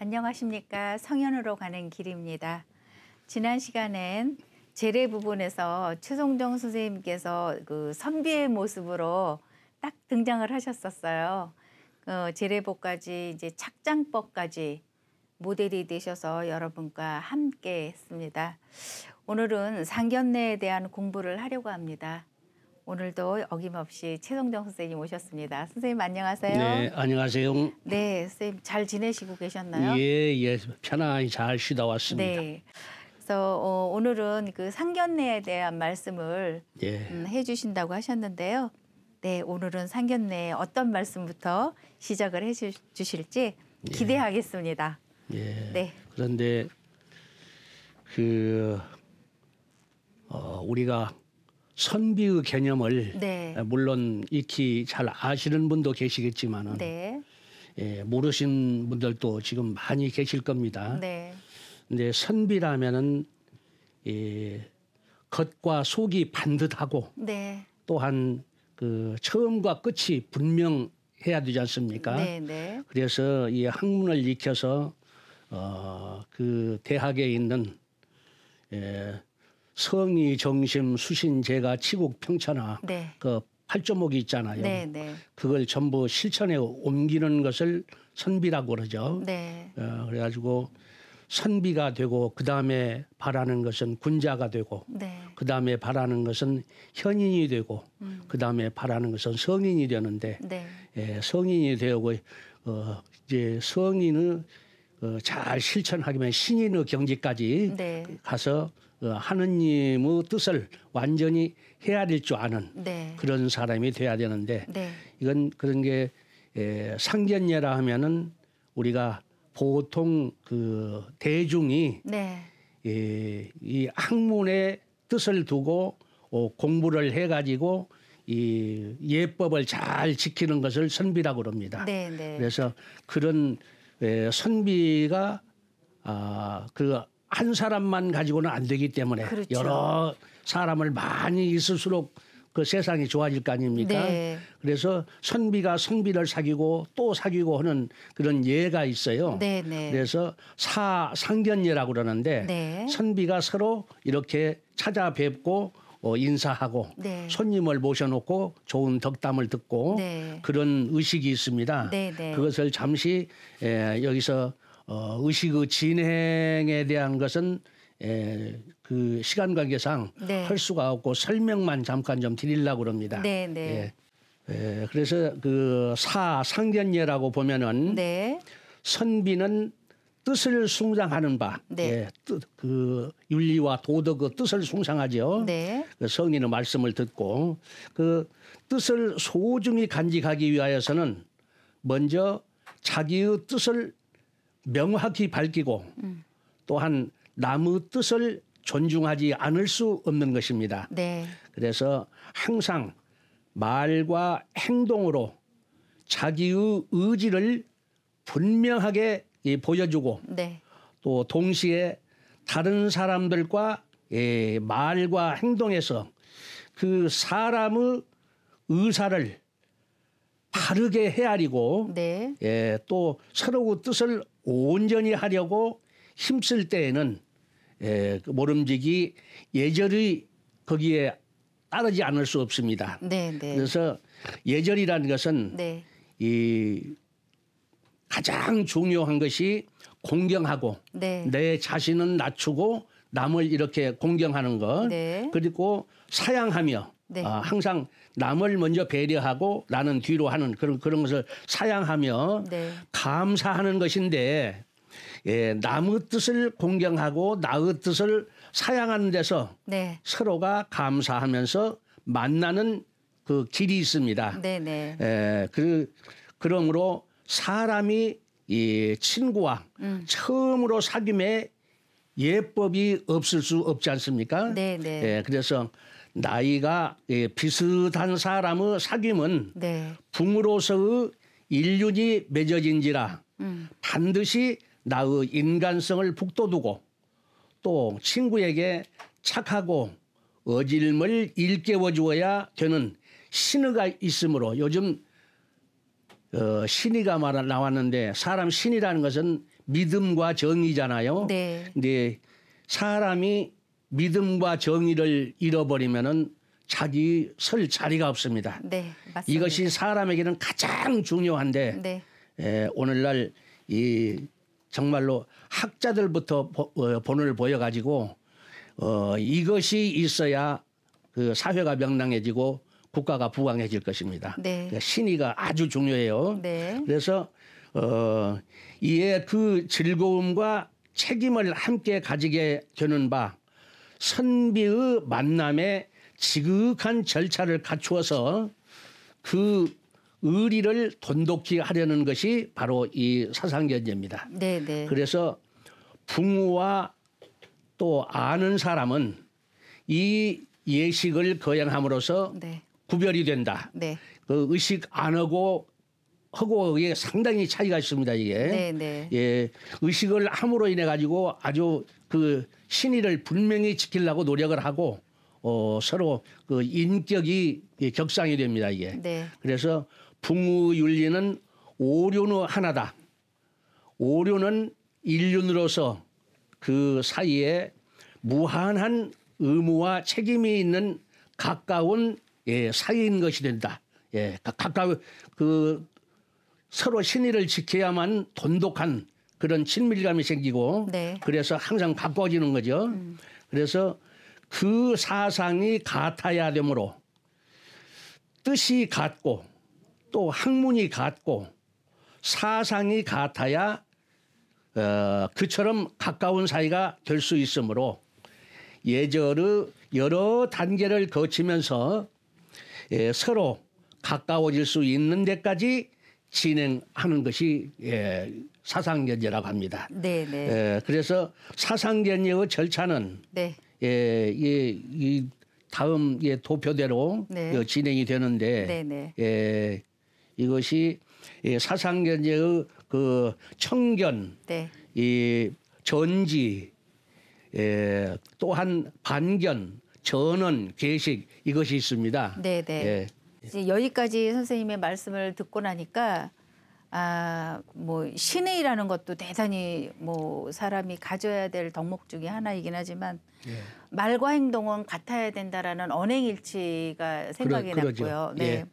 안녕하십니까. 성현으로 가는 길입니다. 지난 시간엔 재래 부분에서 최송정 선생님께서 그 선비의 모습으로 딱 등장을 하셨었어요. 어, 재래복까지 이제 착장법까지 모델이 되셔서 여러분과 함께 했습니다. 오늘은 상견례에 대한 공부를 하려고 합니다. 오늘도 어김없이 최성정 선생님 오셨습니다. 선생님 안녕하세요. 네, 안녕하세요. 네, 선생님 잘 지내시고 계셨나요? 예, 예, 편안히 잘 쉬다 왔습니다. 네. 그래서 어, 오늘은 그 상견례에 대한 말씀을 예. 음, 해주신다고 하셨는데요. 네, 오늘은 상견례 어떤 말씀부터 시작을 해주실지 예. 기대하겠습니다. 예. 예. 네. 그런데 그 어, 우리가 선비의 개념을 네. 물론 익히 잘 아시는 분도 계시겠지만은 네. 예, 모르신 분들도 지금 많이 계실 겁니다. 네. 근데 선비라면은 예, 겉과 속이 반듯하고 네. 또한 그 처음과 끝이 분명해야 되지 않습니까? 네, 네. 그래서 이 학문을 익혀서 어, 그 대학에 있는 예, 성의, 정심, 수신, 제가, 치국, 평천하 네. 그 팔조목이 있잖아요. 네, 네, 그걸 전부 실천에 옮기는 것을 선비라고 그러죠. 네. 어, 그래가지고 선비가 되고 그 다음에 바라는 것은 군자가 되고 네. 그 다음에 바라는 것은 현인이 되고 음. 그 다음에 바라는 것은 성인이 되는데 네. 예, 성인이 되고 어, 이제 성인을 어, 잘 실천하기면 신인의 경지까지 네. 가서 어, 하느님의 뜻을 완전히 헤아릴 줄 아는 네. 그런 사람이 돼야 되는데 네. 이건 그런 게 에, 상견례라 하면은 우리가 보통 그 대중이 네. 에, 이 학문의 뜻을 두고 어, 공부를 해가지고 이 예법을 잘 지키는 것을 선비라고 그럽니다. 네, 네. 그래서 그런 에, 선비가 아그 한 사람만 가지고는 안 되기 때문에 그렇죠. 여러 사람을 많이 있을수록 그 세상이 좋아질 거 아닙니까? 네. 그래서 선비가 성비를 사귀고 또 사귀고 하는 그런 예가 있어요. 네, 네. 그래서 사 상견례라고 그러는데 네. 선비가 서로 이렇게 찾아뵙고 어, 인사하고 네. 손님을 모셔놓고 좋은 덕담을 듣고 네. 그런 의식이 있습니다. 네, 네. 그것을 잠시 에, 예, 여기서 어, 의식의 그 진행에 대한 것은 에, 예, 그 시간 관계상 네. 할 수가 없고 설명만 잠깐 좀 드리려고 합니다. 네, 네. 예. 에, 예, 그래서 그사 상견례라고 보면은 네. 선비는 뜻을 숭상하는 바, 네. 예, 뜻, 그 윤리와 도덕의 뜻을 숭상하죠. 네. 그 성인의 말씀을 듣고 그 뜻을 소중히 간직하기 위하여서는 먼저 자기의 뜻을 명확히 밝히고 음. 또한 남의 뜻을 존중하지 않을 수 없는 것입니다. 네. 그래서 항상 말과 행동으로 자기의 의지를 분명하게 보여주고 네. 또 동시에 다른 사람들과 말과 행동에서 그 사람의 의사를 바르게 헤아리고 네. 예, 또 서로의 뜻을 온전히 하려고 힘쓸 때에는 예, 그 모름지기 예절이 거기에 따르지 않을 수 없습니다. 네, 네. 그래서 예절이라는 것은 네. 이 가장 중요한 것이 공경하고 네. 내 자신은 낮추고 남을 이렇게 공경하는 것 네. 그리고 사양하며 네. 어, 항상 남을 먼저 배려하고 나는 뒤로 하는 그런 그런 것을 사양하며 네. 감사하는 것인데 예, 남의 뜻을 공경하고 나의 뜻을 사양하는 데서 네. 서로가 감사하면서 만나는 그 길이 있습니다. 네네. 에, 네. 예, 그 그러므로 사람이 이 친구와 음. 처음으로 사귐에 예법이 없을 수 없지 않습니까? 네네. 네. 예, 그래서 나이가 예, 비슷한 사람의 사귐은 네. 부모로서의 인륜이 맺어진지라 음. 반드시 나의 인간성을 북돋우고 또 친구에게 착하고 어질을 일깨워 주어야 되는 신의가 있으므로 요즘 어, 신의가 말 나왔는데 사람 신이라는 것은 믿음과 정의잖아요. 네. 근데 사람이 믿음과 정의를 잃어버리면은 자기 설 자리가 없습니다. 네, 맞습니다. 이것이 사람에게는 가장 중요한데 네. 에, 예, 오늘날 이 정말로 학자들부터 보, 어, 본을 보여가지고 어, 이것이 있어야 그 사회가 명랑해지고 국가가 부강해질 것입니다. 네. 그러니까 신의가 아주 중요해요. 네. 그래서 어, 이에 그 즐거움과 책임을 함께 가지게 되는 바 선비의 만남에 지극한 절차를 갖추어서 그 의리를 돈독히 하려는 것이 바로 이 사상견제입니다. 네네. 네. 그래서 부모와 또 아는 사람은 이 예식을 거행함으로써 네. 구별이 된다. 네. 그 의식 안 하고 허고에 상당히 차이가 있습니다. 이게 네네. 네. 예 의식을 함으로 인해 가지고 아주 그 신의를 분명히 지키려고 노력을 하고 어, 서로 그 인격이 격상이 됩니다 이게. 네. 그래서 풍우윤리는 오륜의 하나다. 오륜은 인륜으로서 그 사이에 무한한 의무와 책임이 있는 가까운 예, 사이인 것이 된다. 예, 가까운 그 서로 신의를 지켜야만 돈독한 그런 친밀감이 생기고 네. 그래서 항상 바꿔지는 거죠. 음. 그래서 그 사상이 같아야 되므로 뜻이 같고 또 학문이 같고 사상이 같아야 어, 그처럼 가까운 사이가 될 수 있으므로 예절의 여러 단계를 거치면서 예, 서로 가까워질 수 있는 데까지 진행하는 것이 예, 사상견제라고 합니다. 네, 네. 예, 그래서 사상견제의 절차는 네. 예, 예, 이 다음 예, 도표대로 네. 예, 진행이 되는데 네, 네. 예, 이것이 예, 사상견제의 그 청견, 네. 이 전지, 예, 또한 반견, 전원, 계식 이것이 있습니다. 네, 네. 예. 이제 여기까지 선생님의 말씀을 듣고 나니까 아, 뭐 신의라는 것도 대단히 뭐 사람이 가져야 될 덕목 중의 하나이긴 하지만 예. 말과 행동은 같아야 된다라는 언행일치가 생각이 그러, 났고요. 네. 예.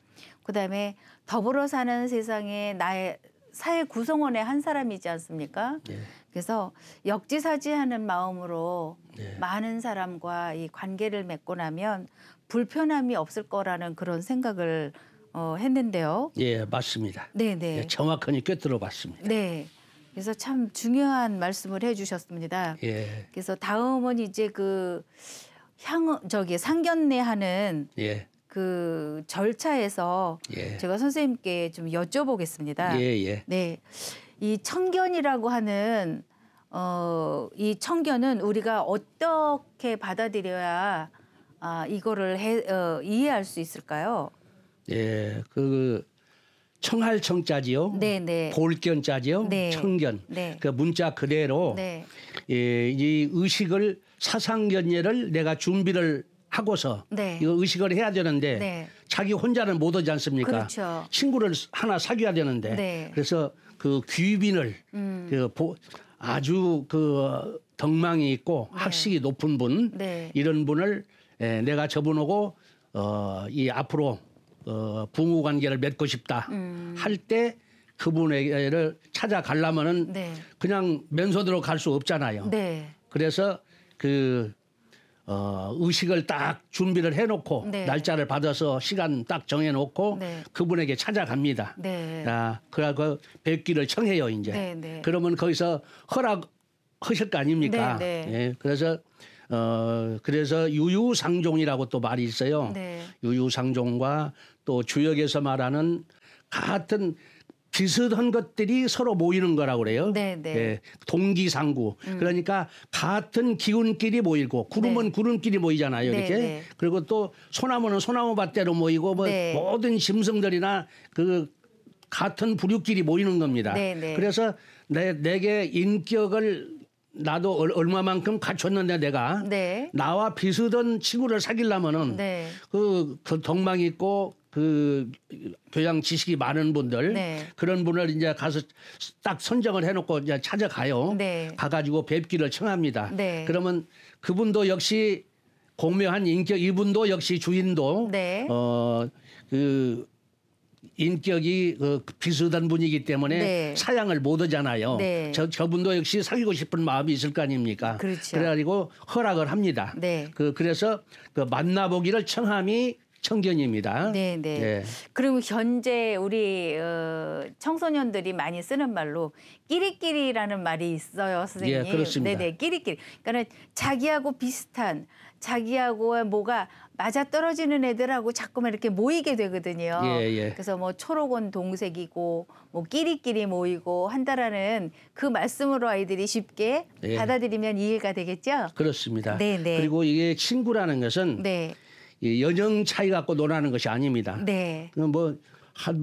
그다음에 더불어 사는 세상에 나의 사회 구성원의 한 사람이지 않습니까? 예. 그래서 역지사지하는 마음으로 예. 많은 사람과 이 관계를 맺고 나면 불편함이 없을 거라는 그런 생각을 어, 했는데요. 예, 맞습니다. 네, 예, 네. 예, 정확하니 꿰뚫어 봤습니다. 네. 그래서 참 중요한 말씀을 해주셨습니다. 예. 그래서 다음은 이제 그 향, 저기 상견례하는 예. 그 절차에서 예. 제가 선생님께 좀 여쭤보겠습니다. 예, 예, 네. 이 청견이라고 하는 어, 이 청견은 우리가 어떻게 받아들여야 아, 이거를 해, 어, 이해할 수 있을까요? 예, 그 청할 청자지요. 네네. 볼견자지요. 네. 청견. 네. 그 문자 그대로 네. 예, 이 의식을 사상견예를 내가 준비를 하고서 네. 이거 의식을 해야 되는데 네. 자기 혼자는 못 오지 않습니까? 그렇죠. 친구를 하나 사귀어야 되는데 네. 그래서 그 귀빈을 음. 그 보, 아주 그 덕망이 있고 학식이 높은 분 이런 분을 예, 내가 접어놓고 어, 이 앞으로 어, 부모 관계를 맺고 싶다 음. 할때 그분에게를 찾아가려면은 네. 그냥 면소대로 갈 수 없잖아요. 네. 그래서 그 어, 의식을 딱 준비를 해놓고 네. 날짜를 받아서 시간 딱 정해놓고 네. 그분에게 찾아갑니다. 네. 아, 그러고 뵙기를 청해요 이제. 네, 그러면 거기서 허락하실 거 아닙니까? 예, 그래서 어, 그래서 유유상종이라고 또 말이 있어요. 유유상종과 또 주역에서 말하는 같은 비슷한 것들이 서로 모이는 거라고 그래요. 네, 네. 예, 동기상구. 음. 그러니까 같은 기운끼리 모이고 구름은 네. 구름끼리 모이잖아요. 네, 이렇게. 네. 그리고 또 소나무는 소나무 밭대로 모이고 뭐 네. 모든 짐승들이나 그 같은 부류끼리 모이는 겁니다. 네, 네. 그래서 내 내게 인격을 나도 얼마만큼 갖췄는데 내가 나와 비슷한 친구를 사귀려면은 그, 그 덕망 있고 그 교양 지식이 많은 분들 네. 그런 분을 이제 가서 딱 선정을 해놓고 이제 찾아가요. 네. 가가지고 뵙기를 청합니다. 네. 그러면 그분도 역시 공명한 인격, 이분도 역시 주인도 네. 어그 인격이 그 비슷한 분이기 때문에 네. 사양을 못 하잖아요. 네. 저, 저분도 역시 사귀고 싶은 마음이 있을 거 아닙니까? 그렇죠. 그래가지고 허락을 합니다. 네. 그, 그래서 그 만나보기를 청함이 청견입니다 네, 네. 예. 그리고 현재 우리 어, 청소년들이 많이 쓰는 말로 끼리끼리라는 말이 있어요, 선생님. 예, 그렇습니다. 네, 네, 끼리끼리. 그러니까 자기하고 비슷한 자기하고 뭐가 맞아 떨어지는 애들하고 자꾸만 이렇게 모이게 되거든요. 예, 예. 그래서 뭐 초록은 동색이고 뭐 끼리끼리 모이고 한다라는 그 말씀으로 아이들이 쉽게 예. 받아들이면 이해가 되겠죠. 그렇습니다. 네, 네. 그리고 이게 친구라는 것은 네. 연령 차이 갖고 논하는 것이 아닙니다. 네. 뭐뭐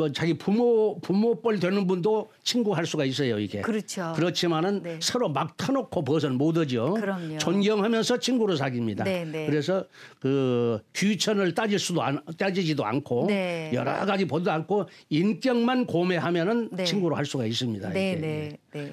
어, 자기 부모 부모뻘 되는 분도 친구 할 수가 있어요 이게. 그렇죠. 그렇지만은 네. 서로 막 터놓고 벗은 못 오죠. 그럼요. 존경하면서 친구로 사깁니다. 네, 네. 그래서 그 귀천을 따질 수도 안 따지지도 않고 네. 여러 가지 보도 않고 인격만 고매하면은 네. 친구로 할 수가 있습니다. 네, 네, 예. 네.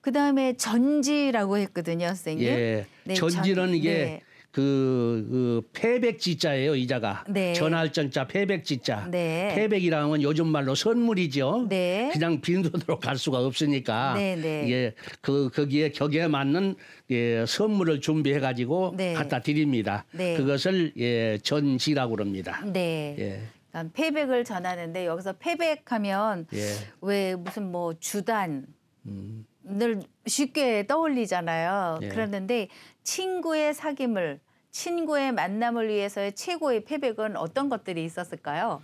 그 다음에 전지라고 했거든요, 선생님. 예. 네, 전지는 전, 이게 그, 그 패백지자예요 이자가 네. 전할정자 패백지자 네. 패백이라건 요즘 말로 선물이죠 네. 그냥 빈손으로 갈 수가 없으니까 네, 네. 예, 그 거기에 격에 맞는 예, 선물을 준비해 가지고 네. 갖다 드립니다 그것을 예, 전지라고 그럽니다 예. 그니까 패백을 전하는데 여기서 패백하면 예. 왜 무슨 뭐 주단 음. 늘 쉽게 떠올리잖아요. 예. 그러는데 친구의 사귐을 친구의 만남을 위해서의 최고의 패백은 어떤 것들이 있었을까요?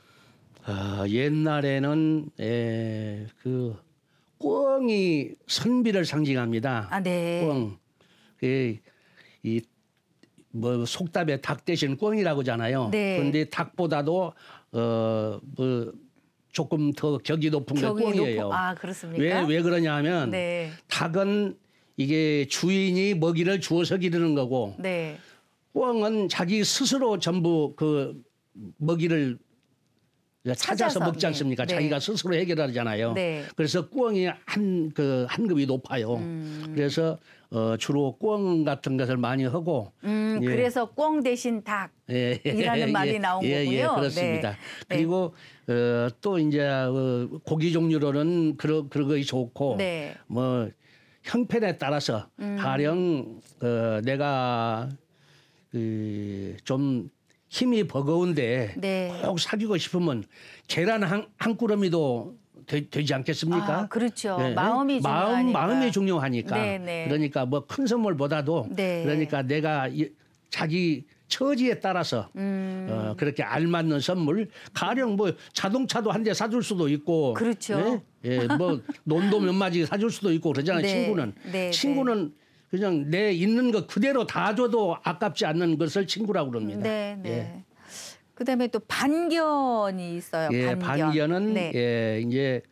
아, 옛날에는 에, 예, 그 꿩이 선비를 상징합니다. 아, 네. 꿩. 그, 이, 뭐, 속담에 닭 대신 꿩이라고잖아요. 네. 그데 닭보다도, 어, 뭐, 조금 더 격이 높은 격이 게 꿩이에요. 높 아, 그렇습니까? 왜, 왜 그러냐 면 네. 닭은 이게 주인이 먹이를 주어서 기르는 거고, 네. 꿩은 자기 스스로 전부 그 먹이를 찾아서, 찾아서 먹지 네. 않습니까? 네. 자기가 스스로 해결하잖아요. 네. 그래서 꿩이한 그 한급이 높아요. 음. 그래서 어, 주로 꿩 같은 것을 많이 하고. 음, 예. 그래서 꿩 대신 닭이라는 예. 말이 예. 나온 예. 예 거고요. 예, 그렇습니다. 네. 그리고 어, 또 이제 어, 고기 종류로는 그러 그러기 좋고 네. 뭐 형편에 따라서 음. 가령 어, 내가 그좀 힘이 버거운데 네. 꼭 사귀고 싶으면 계란 한, 한 꾸러미도 되, 지 않겠습니까? 아, 그렇죠. 네. 마음이 마음, 중요하니까. 마음이 중요하니까. 네네. 네. 그러니까 뭐 큰 선물보다도 네. 그러니까 내가 이, 자기 처지에 따라서 음. 어, 그렇게 알맞는 선물 가령 뭐 자동차도 한 대 사줄 수도 있고 그렇죠. 네? 예, 네? 네, 뭐 논도 몇 마디 사줄 수도 있고 그러잖아요. 네. 친구는 친구는 그냥 내 있는 것 그대로 다 줘도 아깝지 않는 것을 친구라고 그럽니다. 네, 네. 예. 그다음에 또 반견이 있어요. 예, 반견. 은 네. 예, 이제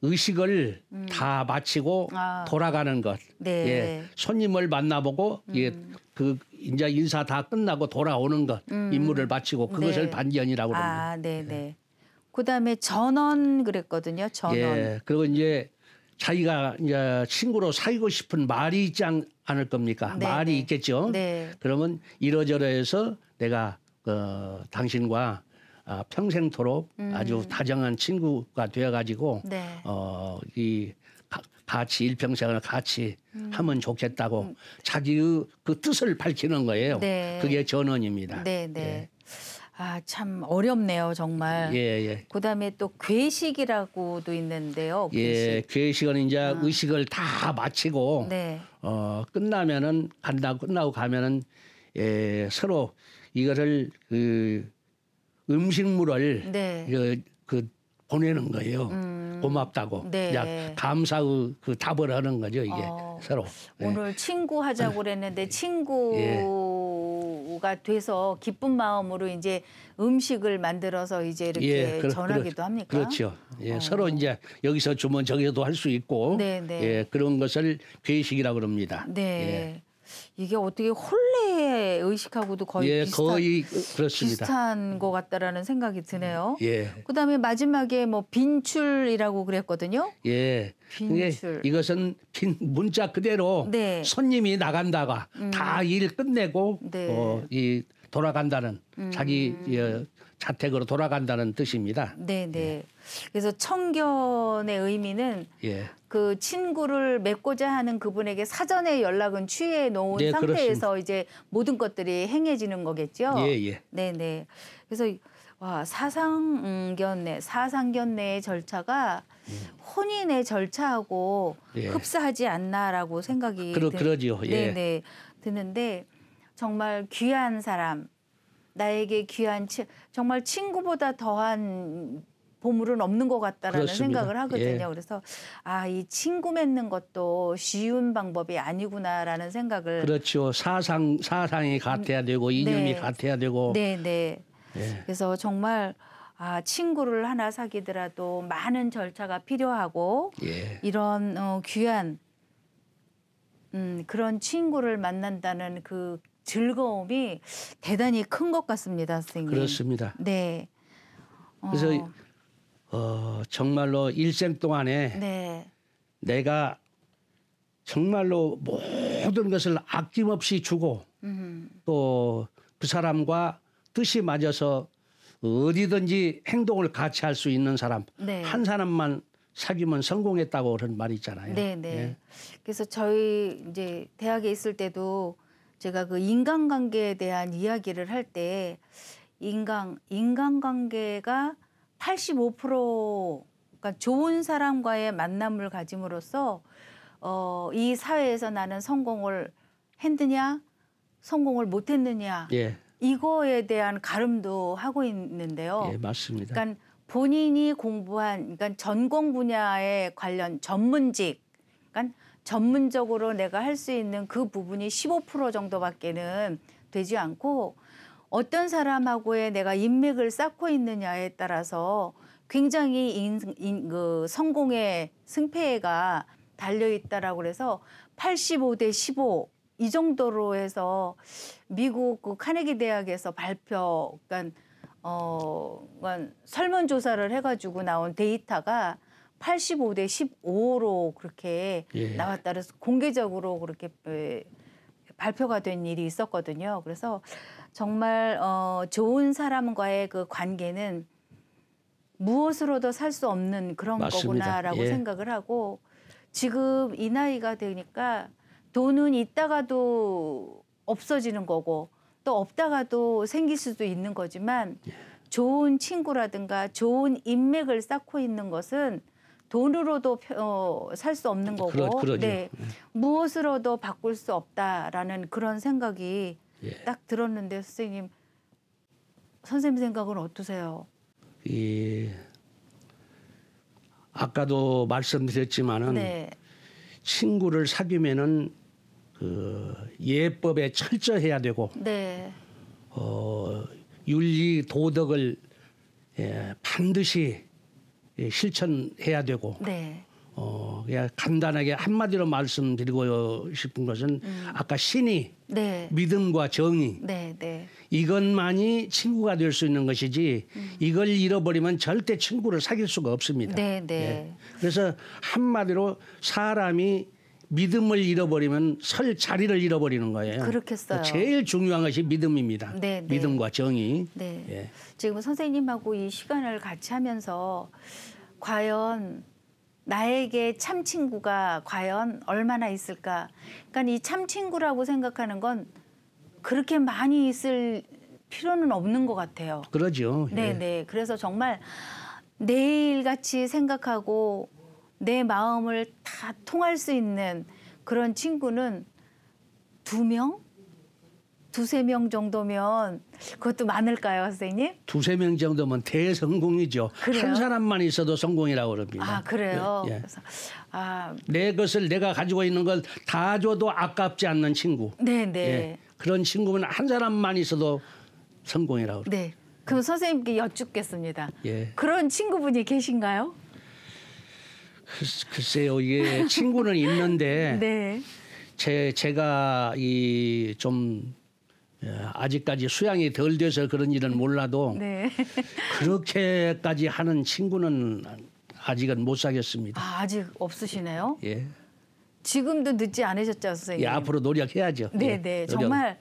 의식을 음. 다 마치고 아. 돌아가는 것. 네. 예, 손님을 만나보고 음. 예, 그 인자 인사 다 끝나고 돌아오는 것 음. 임무를 마치고 그것을 네. 반견이라고 그럽니다 아, 네, 예. 네. 예. 그다음에 전원 그랬거든요. 전원. 예, 그리고 이제 자기가 이제 친구로 사귀고 싶은 말이 있지 않, 을 겁니까? 네, 말이 네. 있겠죠. 네. 그러면 이러저러해서 내가 그 당신과 아, 평생토록 음. 아주 다정한 친구가 되어가지고 네. 어이 같이 일평생을 같이 음. 하면 좋겠다고 음. 자기의 그 뜻을 밝히는 거예요. 네. 그게 전원입니다. 네, 네. 예. 아, 참 어렵네요, 정말. 예, 예. 그다음에 또 괴식이라고도 있는데요. 괴식. 예, 괴식은 이제 아. 의식을 다 마치고 네. 어, 끝나면은 간다 끝나고 가면은 예, 서로 이거를 그 음식물을 네. 그, 그 보내는 거예요. 음. 고맙다고. 네. 야, 감사의 그 답을 하는 거죠, 이게 어, 서로. 네. 오늘 네. 친구 하자고 그랬는데 예. 친구 예. 공가 돼서 기쁜 마음으로 이제 음식을 만들어서 이제 이렇게 예, 그렇, 전하기도 그렇, 합니까? 그렇죠. 예, 어. 서로 이제 여기서 주문 저기서도 할 수 있고 네, 네. 예, 그런 것을 괴식이라고 그럽니다. 네. 예. 이게 어떻게 혼례 의식하고도 거의 예, 비슷한, 거의 그렇습니다. 비슷한 것 같다라는 생각이 드네요. 예. 그다음에 마지막에 뭐 빈출이라고 그랬거든요. 예. 빈출. 이것은 빈 문자 그대로 네. 손님이 나간다가 음. 다일 끝내고 네. 어, 이 돌아간다는 음. 자기 예, 자택으로 돌아간다는 뜻입니다. 네, 네. 예. 그래서 청견의 의미는 예. 그 친구를 맺고자 하는 그분에게 사전에 연락은 취해 놓은 네, 상태에서 그렇습니다. 이제 모든 것들이 행해지는 거겠죠. 예, 예. 네, 네. 그래서 와 사상견내 사상견내의 절차가 예. 혼인의 절차하고 예. 흡사하지 않나라고 생각이 그러, 드, 그러지요. 예. 네네 네. 드는데 정말 귀한 사람 나에게 귀한 치, 정말 친구보다 더한 보물은 없는 것 같다라는 그렇습니다. 생각을 하거든요. 예. 그래서 아 이 친구 맺는 것도 쉬운 방법이 아니구나라는 생각을 그렇죠. 사상 사상이 같아야 되고 음, 이연이 네. 같아야 되고 네네. 네. 예. 그래서 정말 아 친구를 하나 사귀더라도 많은 절차가 필요하고 예. 이런 어, 귀한 음, 그런 친구를 만난다는 그 즐거움이 대단히 큰 것 같습니다, 선생님. 그렇습니다. 네. 어. 그래서 어, 정말로 일생 동안에 네. 내가 정말로 모든 것을 아낌없이 주고 음. 또그 사람과 뜻이 맞아서 어디든지 행동을 같이 할 수 있는 사람 네. 한 사람만 사귀면 성공했다고 그런 말이 있잖아요. 네, 네. 예. 그래서 저희 이제 대학에 있을 때도 제가 그 인간관계에 대한 이야기를 할 때 인간 인간관계가 85% 그러니까 좋은 사람과의 만남을 가짐으로써 어, 이 사회에서 나는 성공을 했느냐 성공을 못했느냐 예. 이거에 대한 가름도 하고 있는데요. 예, 맞습니다. 그러니까 본인이 공부한 그러니까 전공 분야에 관련 전문직 그러니까 전문적으로 내가 할 수 있는 그 부분이 15% 정도밖에는 되지 않고 어떤 사람하고의 내가 인맥을 쌓고 있느냐에 따라서 굉장히 인, 인, 그 성공의 승패가 달려 있다라고 그래서 85대 15 이 정도로 해서 미국 그 카네기 대학에서 발표 그러니까 어 그러니까 설문 조사를 해 가지고 나온 데이터가 85대 15로 그렇게 예. 나왔다 그래서 공개적으로 그렇게 예, 발표가 된 일이 있었거든요. 그래서 정말 어 좋은 사람과의 그 관계는 무엇으로도 살 수 없는 그런 맞습니다. 거구나라고 예. 생각을 하고 지금 이 나이가 되니까 돈은 있다가도 없어지는 거고 또 없다가도 생길 수도 있는 거지만 예. 좋은 친구라든가 좋은 인맥을 쌓고 있는 것은 돈으로도 어, 살수 없는 거고 그러, 그러죠. 네, 네. 무엇으로도 바꿀 수 없다라는 그런 생각이 예. 딱 들었는데 선생님 선생님 생각은 어떠세요? 이 아까도 말씀드렸지만은 네. 친구를 사귀면은 그 예법에 철저해야 되고 네. 어, 윤리 도덕을 예, 반드시 예, 실천해야 되고 네. 어, 그냥 간단하게 한마디로 말씀드리고 싶은 것은 음. 아까 신이 네. 믿음과 정의 네, 네. 이것만이 친구가 될 수 있는 것이지 음. 이걸 잃어버리면 절대 친구를 사귈 수가 없습니다. 네, 예. 네. 그래서 한마디로 사람이 믿음을 잃어버리면 설 자리를 잃어버리는 거예요. 그렇겠어요. 그러니까 제일 중요한 것이 믿음입니다. 네, 믿음과 정의. 예. 지금 선생님하고 이 시간을 같이 하면서 과연 나에게 참 친구가 과연 얼마나 있을까? 그러니까 이 참 친구라고 생각하는 건 그렇게 많이 있을 필요는 없는 것 같아요. 그러죠. 예. 네, 네. 그래서 정말 내일같이 생각하고 내 마음을 다 통할 수 있는 그런 친구는 두 명? 두세 명 정도면 그것도 많을까요, 선생님? 두세 명 정도면 대성공이죠. 그래요? 한 사람만 있어도 성공이라고 그니다 아, 그래요? 예, 예. 그래서, 아... 내 것을 내가 가지고 있는 걸 다 줘도 아깝지 않는 친구. 네, 예. 네. 예, 그런 친구는 한 사람만 있어도 성공이라고 그니다 네. 그럼 선생님께 여쭙겠습니다. 예. 그런 친구분이 계신가요? 글쎄요, 이게 친구는 있는데 네. 제 제가 이좀 예, 아직까지 수양이 덜 돼서 그런 일은 몰라도 네. 그렇게까지 하는 친구는 아직은 못 사겠습니다. 아, 직 없으시네요. 예. 지금도 늦지 않으셨죠, 선생님? 예, 앞으로 노력해야죠. 네, 예, 네. 예, 정말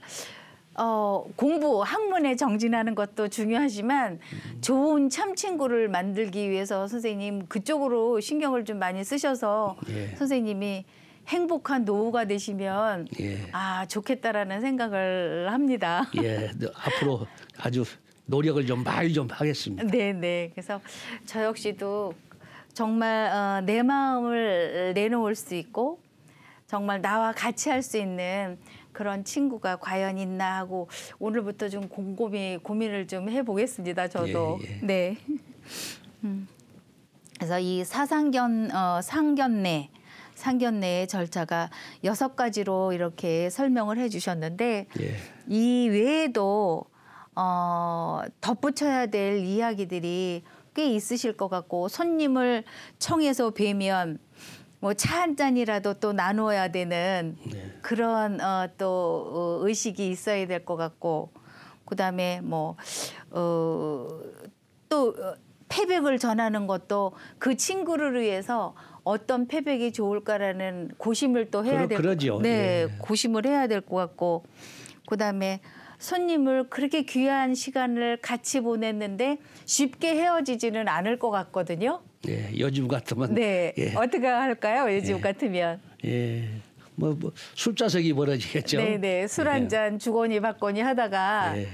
어, 공부, 학문에 정진하는 것도 중요하지만 음. 좋은 참친구를 만들기 위해서 선생님 그쪽으로 신경을 좀 많이 쓰셔서 예. 선생님이 행복한 노후가 되시면 예. 아 좋겠다라는 생각을 합니다. 예, 앞으로 아주 노력을 좀 많이 좀 하겠습니다. 네, 네. 그래서 저 역시도 정말 어, 내 마음을 내놓을 수 있고 정말 나와 같이 할 수 있는 그런 친구가 과연 있나 하고 오늘부터 좀 곰곰이 고민을 좀 해보겠습니다. 저도 예, 예. 네. 음. 그래서 이 사상견 어, 상견례 상견례의 절차가 여섯 가지로 이렇게 설명을 해주셨는데 예. 이 외에도 어, 덧붙여야 될 이야기들이 꽤 있으실 것 같고 손님을 청해서 뵈면 뭐 차 한 잔이라도 또 나누어야 되는 네. 그런 어, 또 어, 의식이 있어야 될 것 같고 그다음에 뭐또 어, 또, 어, 패백을 전하는 것도 그 친구를 위해서 어떤 패백이 좋을까라는 고심을 또 해야 될그러 네, 예. 고심을 해야 될 것 같고 그다음에 손님을 그렇게 귀한 시간을 같이 보냈는데 쉽게 헤어지지는 않을 것 같거든요. 예, 요즘 같으면 네, 예. 어떻게 할까요? 요즘 예. 같으면. 예. 뭐, 뭐 술자석이 벌어지겠죠. 네, 네. 술 예. 한잔 예. 주거니 받거니 하다가 예.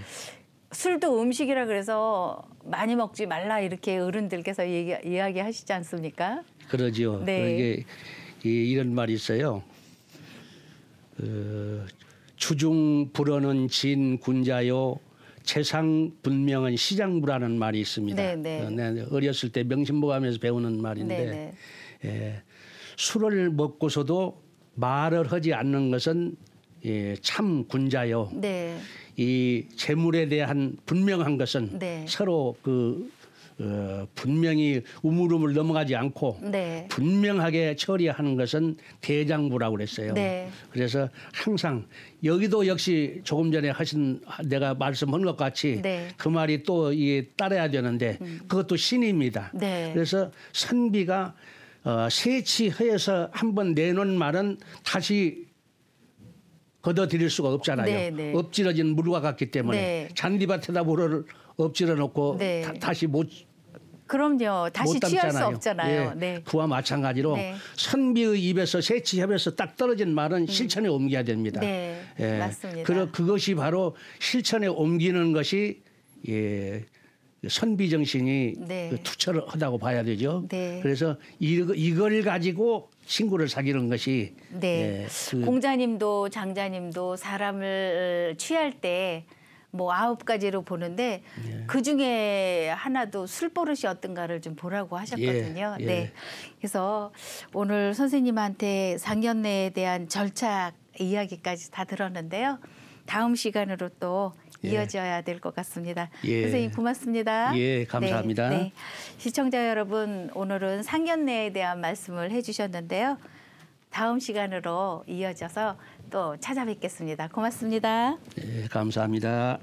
술도 음식이라 그래서 많이 먹지 말라 이렇게 어른들께서 얘기, 이야기하시지 않습니까? 그러지요. 네. 어, 이게 이런 말이 있어요. 어, 추중 불어는 진 군자요. 최상 분명은 시장부라는 말이 있습니다. 네네. 네. 어, 네, 어렸을 때 명심보감에서 배우는 말인데 네, 예, 술을 먹고서도 말을 하지 않는 것은 예, 참 군자요. 네. 이 재물에 대한 분명한 것은 네. 서로 그 어, 분명히 우물우물 넘어가지 않고 네. 분명하게 처리하는 것은 대장부라고 그랬어요. 네. 그래서 항상 여기도 역시 조금 전에 하신 내가 말씀한 것 같이 네. 그 말이 또 이게 따라야 되는데 음. 그것도 신입니다. 네. 그래서 선비가 어, 세치해서 한번 내놓은 말은 다시 걷어들일 수가 없잖아요. 네, 네. 엎질러진 물과 같기 때문에 네. 잔디밭에다 물을 엎질러 놓고 네. 다, 시못 그럼요. 다시 취할 수 없잖아요. 예. 네. 그와 마찬가지로 네. 선비의 입에서 새치협에서 딱 떨어진 말은 음. 실천에 옮겨야 됩니다. 네, 예. 맞습니다. 그러, 그것이 바로 실천에 옮기는 것이 예, 선비 정신이 네. 그 투철하다고 을 봐야 되죠. 네. 그래서 이, 이걸 가지고 친구를 사귀는 것이 네. 예, 그 공자님도 장자님도 사람을 취할 때뭐 아홉 가지로 보는데 예. 그 중에 하나도 술 버릇이 어떤가를 좀 보라고 하셨거든요. 예. 예. 네. 그래서 오늘 선생님한테 상견례에 대한 절차 이야기까지 다 들었는데요. 다음 시간으로 또 예. 이어져야 될 것 같습니다. 예. 선생님 고맙습니다. 예, 감사합니다. 네, 네. 시청자 여러분, 오늘은 상견례에 대한 말씀을 해주셨는데요. 다음 시간으로 이어져서 또 찾아뵙겠습니다. 고맙습니다. 예, 감사합니다.